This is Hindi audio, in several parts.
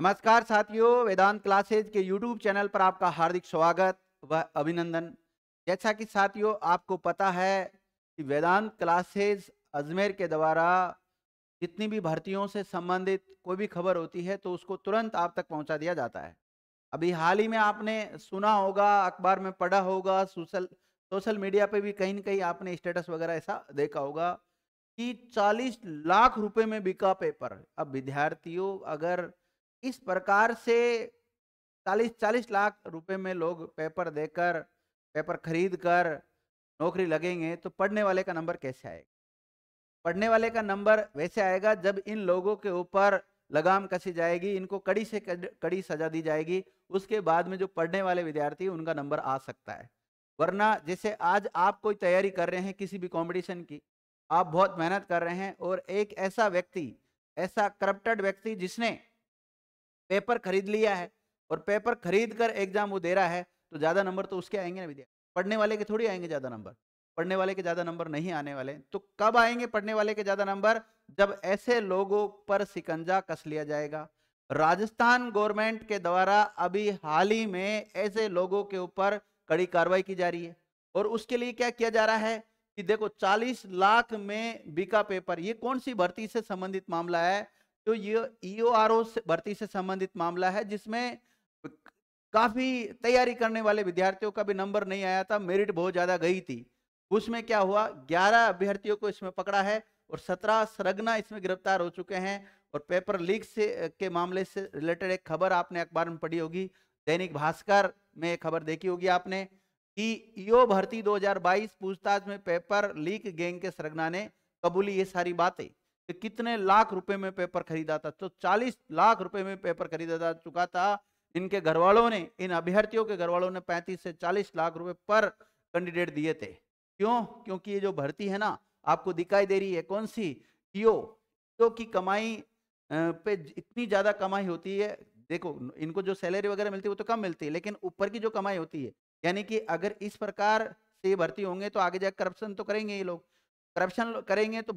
नमस्कार साथियों वेदांत क्लासेज के यूट्यूब चैनल पर आपका हार्दिक स्वागत व अभिनंदन जैसा कि साथियों आपको पता है कि वेदांत क्लासेज अजमेर के द्वारा जितनी भी भर्तियों से संबंधित कोई भी खबर होती है तो उसको तुरंत आप तक पहुंचा दिया जाता है अभी हाल ही में आपने सुना होगा अखबार में पढ़ा होगा सोशल सोशल मीडिया पर भी कहीं ना कहीं आपने स्टेटस वगैरह ऐसा देखा होगा कि 40 लाख रुपए में बिका पेपर अब विद्यार्थियों अगर इस प्रकार से 40-40 लाख रुपए में लोग पेपर देकर पेपर खरीद कर नौकरी लगेंगे तो पढ़ने वाले का नंबर कैसे आएगा पढ़ने वाले का नंबर वैसे आएगा जब इन लोगों के ऊपर लगाम कसी जाएगी इनको कड़ी से कड़ी सजा दी जाएगी उसके बाद में जो पढ़ने वाले विद्यार्थी उनका नंबर आ सकता है वरना जैसे आज आप कोई तैयारी कर रहे हैं किसी भी कॉम्पिटिशन की आप बहुत मेहनत कर रहे हैं और एक ऐसा व्यक्ति ऐसा करप्टेड व्यक्ति जिसने पेपर खरीद लिया है और पेपर खरीद कर एग्जाम वो दे रहा है तो ज़्यादा नंबर तो उसके आएंगे ना विद्या पढ़ने वाले के थोड़ी आएंगे ज़्यादा नंबर पढ़ने वाले के ज़्यादा नंबर नहीं आने वाले तो कब आएंगे पढ़ने वाले के ज़्यादा नंबर जब ऐसे लोगों पर सिकंजा कस लिया जाएगा राजस्थान गवर्नमेंट के द्वारा अभी हाल ही में ऐसे लोगों के ऊपर कड़ी कार्रवाई की जा रही है और उसके लिए क्या किया जा रहा है कि देखो 40 लाख में बीका पेपर ये कौन सी भर्ती से संबंधित मामला है जो ईओ आर ओ भर्ती से संबंधित मामला है जिसमें काफ़ी तैयारी करने वाले विद्यार्थियों का भी नंबर नहीं आया था मेरिट बहुत ज़्यादा गई थी उसमें क्या हुआ ग्यारह अभ्यर्थियों को इसमें पकड़ा है और सत्रह सरगना इसमें गिरफ्तार हो चुके हैं और पेपर लीक से के मामले से रिलेटेड एक खबर आपने अखबार में पढ़ी होगी दैनिक भास्कर में खबर देखी होगी आपने कि ईओ e भर्ती 2022 पूछताछ में पेपर लीक गैंग के सरगना ने कबूली ये सारी बातें कि कितने लाख रुपए में पेपर खरीदा था तो 40 लाख रुपए में पेपर खरीदा जा चुका था इनके घर वालों ने इन अभ्यर्थियों के घर वालों ने 35 से 40 लाख रुपए पर कैंडिडेट दिए थे क्यों क्योंकि ये जो भर्ती है ना आपको दिखाई दे रही है कौन सी ईओ ईओ की कमाई पे इतनी ज़्यादा कमाई होती है देखो इनको जो सैलरी वगैरह मिलती है वो तो कम मिलती है लेकिन ऊपर की जो कमाई होती है यानी कि अगर इस प्रकार से भर्ती होंगे तो आगे जाकर करप्शन तो करेंगे ये लोग करप्शन करेंगे तो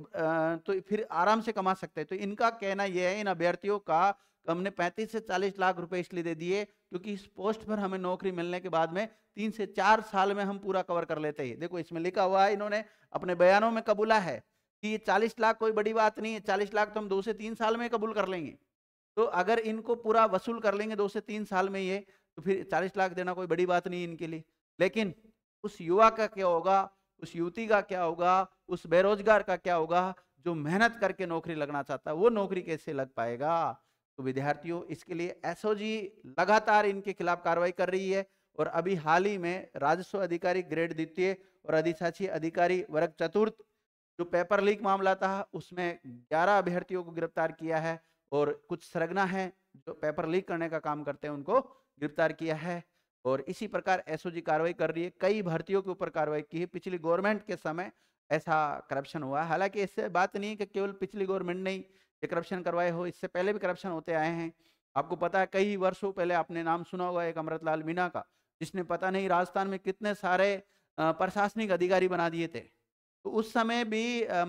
तो फिर आराम से कमा सकते हैं तो इनका कहना यह है इन अभ्यर्थियों का हमने 35 से 40 लाख रुपए इसलिए दे दिए क्योंकि इस पोस्ट पर हमें नौकरी मिलने के बाद में तीन से चार साल में हम पूरा कवर कर लेते हैं देखो इसमें लिखा हुआ है इन्होंने अपने बयानों में कबूला है कि ये चालीस लाख कोई बड़ी बात नहीं है चालीस लाख तो हम दो से तीन साल में कबूल कर लेंगे तो अगर इनको पूरा वसूल कर लेंगे दो से तीन साल में ये तो फिर चालीस लाख देना कोई बड़ी बात नहीं इनके लिए लेकिन उस युवा का क्या होगा उस युवती का क्या होगा उस बेरोजगार का क्या होगा जो मेहनत करके नौकरी लगना चाहता है वो नौकरी कैसे लग पाएगा तो विद्यार्थियों इसके लिए एसओजी लगातार इनके खिलाफ कार्रवाई कर रही है और अभी हाल ही में राजस्व अधिकारी ग्रेड द्वितीय और अधिशाची अधिकारी वर्ग चतुर्थ जो पेपर लीक मामला था उसमें ग्यारह अभ्यर्थियों को गिरफ्तार किया है और कुछ सरगना है जो पेपर लीक करने का काम करते हैं उनको गिरफ्तार किया है और इसी प्रकार एसओजी कार्रवाई कर रही है कई भर्तियों के ऊपर कार्रवाई की है पिछली गवर्नमेंट के समय ऐसा करप्शन हुआ हालांकि इससे बात नहीं कि केवल पिछली गवर्नमेंट ने ये करप्शन करवाए हो इससे पहले भी करप्शन होते आए हैं आपको पता है कई वर्षों पहले आपने नाम सुना हुआ एक अमृतलाल मीणा का जिसने पता नहीं राजस्थान में कितने सारे प्रशासनिक अधिकारी बना दिए थे तो उस समय भी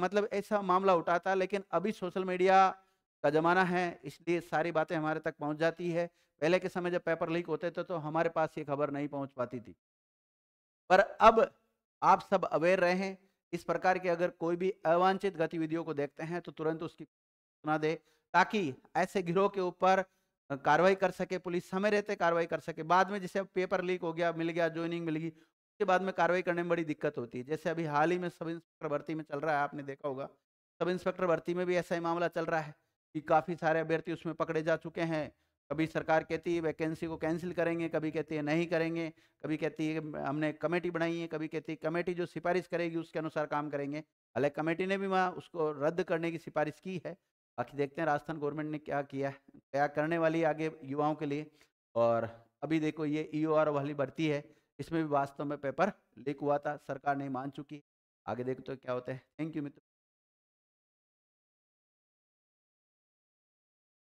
मतलब ऐसा मामला उठा था लेकिन अभी सोशल मीडिया का ज़माना है इसलिए सारी बातें हमारे तक पहुंच जाती है पहले के समय जब पेपर लीक होते थे तो हमारे पास ये खबर नहीं पहुंच पाती थी पर अब आप सब अवेयर रहें इस प्रकार के अगर कोई भी अवांछित गतिविधियों को देखते हैं तो तुरंत उसकी सूचना दे ताकि ऐसे गिरोह के ऊपर कार्रवाई कर सके पुलिस समय रहते कार्रवाई कर सके बाद में जैसे पेपर लीक हो गया मिल गया ज्वाइनिंग मिल गई उसके बाद में कार्रवाई करने में बड़ी दिक्कत होती है जैसे अभी हाल ही में सब इंस्पेक्टर भर्ती में चल रहा है आपने देखा होगा सब इंस्पेक्टर भर्ती में भी ऐसा ही मामला चल रहा है कि काफ़ी सारे अभ्यर्थी उसमें पकड़े जा चुके हैं कभी सरकार कहती है वैकेंसी को कैंसिल करेंगे कभी कहती है नहीं करेंगे कभी कहती है हमने कमेटी बनाई है कभी कहती है कमेटी जो सिफारिश करेगी उसके अनुसार काम करेंगे हालांकि कमेटी ने भी वहाँ उसको रद्द करने की सिफारिश की है बाकी देखते हैं राजस्थान गवर्नमेंट ने क्या किया है क्या करने वाली आगे युवाओं के लिए और अभी देखो ये ई e वाली भर्ती है इसमें भी वास्तव में पेपर लीक हुआ था सरकार नहीं मान चुकी आगे देखो तो क्या होता है थैंक यू मित्र